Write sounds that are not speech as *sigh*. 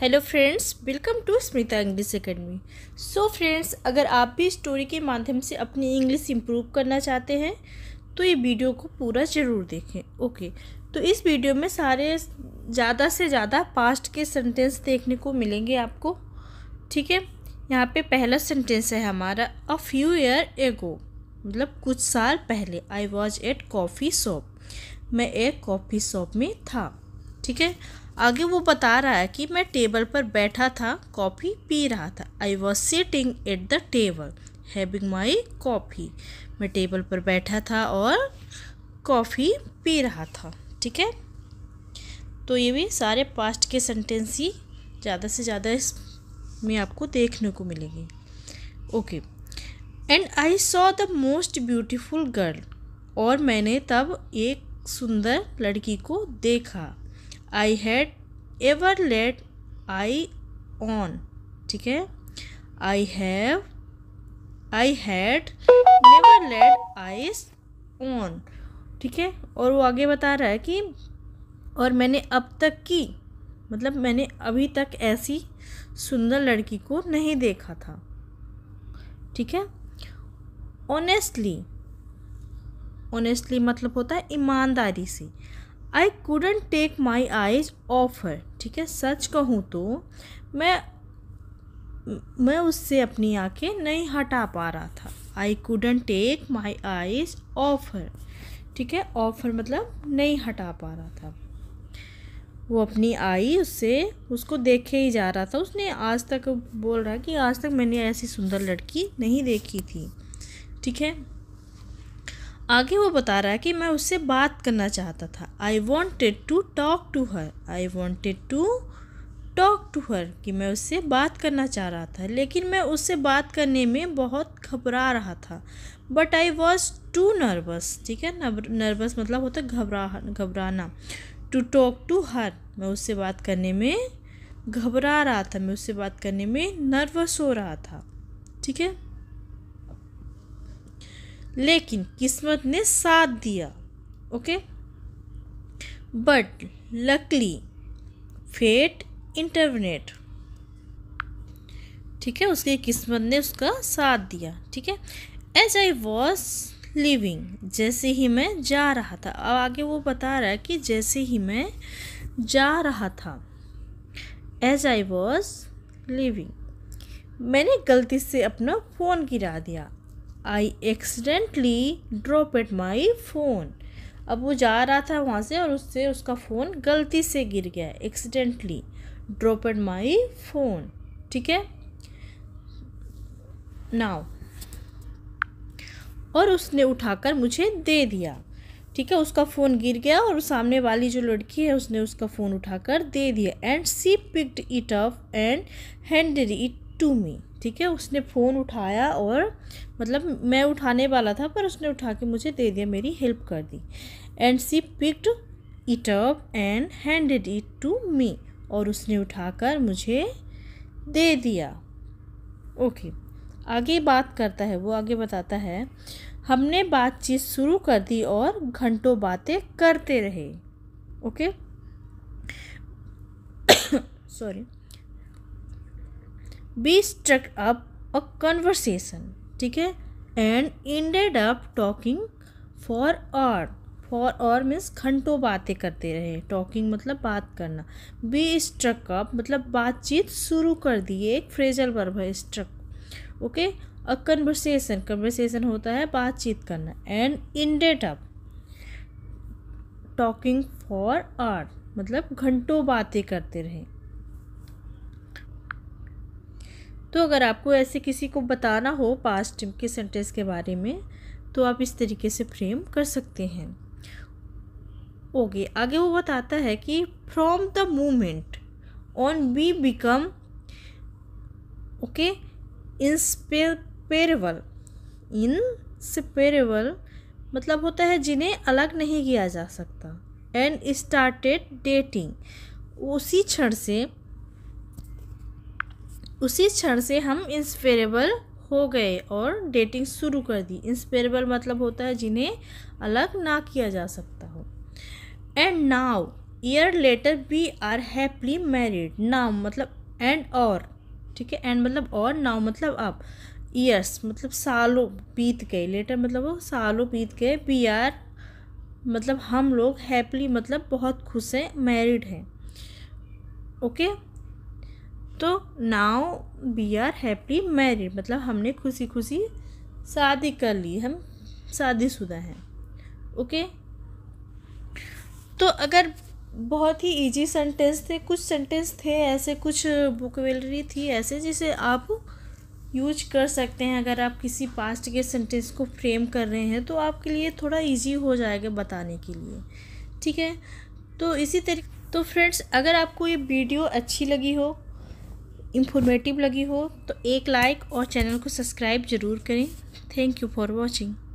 Hello friends welcome to Smita English academy so friends अगर आप भी स्टोरी के माध्यम से अपनी इंग्लिश इम्प्रूव करना चाहते हैं तो ये वीडियो को पूरा ज़रूर देखें ओके तो इस वीडियो में सारे ज़्यादा से ज़्यादा पास्ट के सेंटेंस देखने को मिलेंगे आपको ठीक है यहाँ पे पहला सेंटेंस है हमारा अ फ्यू ईयर एगो मतलब कुछ साल पहले I was at coffee shop मैं एक कॉफ़ी शॉप में था ठीक है आगे वो बता रहा है कि मैं टेबल पर बैठा था कॉफ़ी पी रहा था I was sitting at the table having my coffee मैं टेबल पर बैठा था और कॉफ़ी पी रहा था ठीक है तो ये भी सारे पास्ट के सेंटेंस ही ज़्यादा से ज़्यादा इस में आपको देखने को मिलेगी okay and I saw the most beautiful girl और मैंने तब एक सुंदर लड़की को देखा I had ever laid eye on ठीक है I have I had never laid eyes on ठीक है और वो आगे बता रहा है कि और मैंने अब तक की मतलब मैंने अभी तक ऐसी सुंदर लड़की को नहीं देखा था ठीक है ऑनेस्टली ऑनेस्टली मतलब होता है ईमानदारी से I couldn't take my eyes off her ठीक है सच कहूँ तो मैं मैं उससे अपनी आंखें नहीं हटा पा रहा था I couldn't take my eyes off her ठीक है ऑफ हर मतलब नहीं हटा पा रहा था वो अपनी आई उससे उसको देखे ही जा रहा था उसने आज तक बोल रहा कि आज तक मैंने ऐसी सुंदर लड़की नहीं देखी थी ठीक है आगे वो बता रहा है कि मैं उससे बात करना चाहता था I wanted to talk to her I wanted to talk to her कि मैं उससे बात करना चाह रहा था लेकिन मैं उससे बात करने में बहुत घबरा रहा था but I was too nervous ठीक है नर्वस मतलब होता है घबरा घबराना टू टॉक टू हर मैं उससे बात करने में घबरा रहा था मैं उससे बात करने में नर्वस हो रहा था ठीक है लेकिन किस्मत ने साथ दिया okay but luckily fate intervened ठीक है उसकी किस्मत ने उसका साथ दिया ठीक है एज आई वॉज लिविंग जैसे ही मैं जा रहा था अब आगे वो बता रहा है कि जैसे ही मैं जा रहा था एज आई वॉज लिविंग मैंने गलती से अपना फ़ोन गिरा दिया I accidentally dropped my phone अब वो जा रहा था वहाँ से और उससे उसका फ़ोन गलती से गिर गया accidentally dropped my phone ठीक है नाउ और उसने उठाकर मुझे दे दिया ठीक है उसका फ़ोन गिर गया और सामने वाली जो लड़की है उसने उसका फ़ोन उठाकर दे दिया and she picked it up and handed it to me ठीक है उसने फ़ोन उठाया और मतलब मैं उठाने वाला था पर उसने उठा के मुझे दे दिया मेरी हेल्प कर दी and she picked it up and handed it to me और उसने उठाकर मुझे दे दिया ओके आगे बात करता है वो आगे बताता है हमने बातचीत शुरू कर दी और घंटों बातें करते रहे okay sorry *coughs* we struck up a conversation ठीक है and ended up talking for hours for और मीन्स घंटों बातें करते रहे टॉकिंग मतलब बात करना बी स्ट्रक अप मतलब बातचीत शुरू कर दी एक फ्रेजल वर्ब है struck okay a conversation conversation होता है बातचीत करना and ended up talking for hours मतलब घंटों बातें करते रहे तो अगर आपको ऐसे किसी को बताना हो पास्ट के सेंटेंस के बारे में तो आप इस तरीके से फ्रेम कर सकते हैं ओके okay, आगे वो बताता है कि from the moment on we become okay inseparable inseparable मतलब होता है जिन्हें अलग नहीं किया जा सकता एंड स्टार्टेड डेटिंग उसी क्षण से उसी क्षण से हम इंस्पेरेबल हो गए और डेटिंग शुरू कर दी इंस्पेरेबल मतलब होता है जिन्हें अलग ना किया जा सकता हो and now year later we are happily married now मतलब एंड और ठीक है एंड मतलब और नाव मतलब अब ईयर्स मतलब सालों बीत गए लेटर मतलब वो सालों बीत गए वी आर मतलब हम लोग हैप्पली मतलब बहुत खुश हैं मैरिड हैं ओके okay? तो now we are happy married मतलब हमने खुशी खुशी शादी कर ली हम शादीशुदा हैं ओके तो अगर बहुत ही इजी सेंटेंस थे कुछ सेंटेंस थे ऐसे कुछ वोकेबलरी थी ऐसे जिसे आप यूज कर सकते हैं अगर आप किसी पास्ट के सेंटेंस को फ्रेम कर रहे हैं तो आपके लिए थोड़ा इजी हो जाएगा बताने के लिए ठीक है तो इसी तरीके तो फ्रेंड्स अगर आपको ये वीडियो अच्छी लगी हो इन्फॉर्मेटिव लगी हो तो एक लाइक और चैनल को सब्सक्राइब ज़रूर करें थैंक यू फॉर वॉचिंग